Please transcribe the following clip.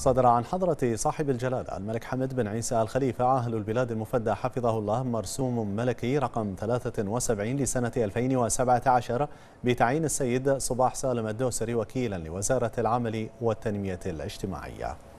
صدر عن حضرة صاحب الجلالة الملك حمد بن عيسى الخليفة عاهل البلاد المفدى حفظه الله مرسوم ملكي رقم 73 لسنة 2017 بتعيين السيد صباح سالم الدوسري وكيلا لوزارة العمل والتنمية الاجتماعية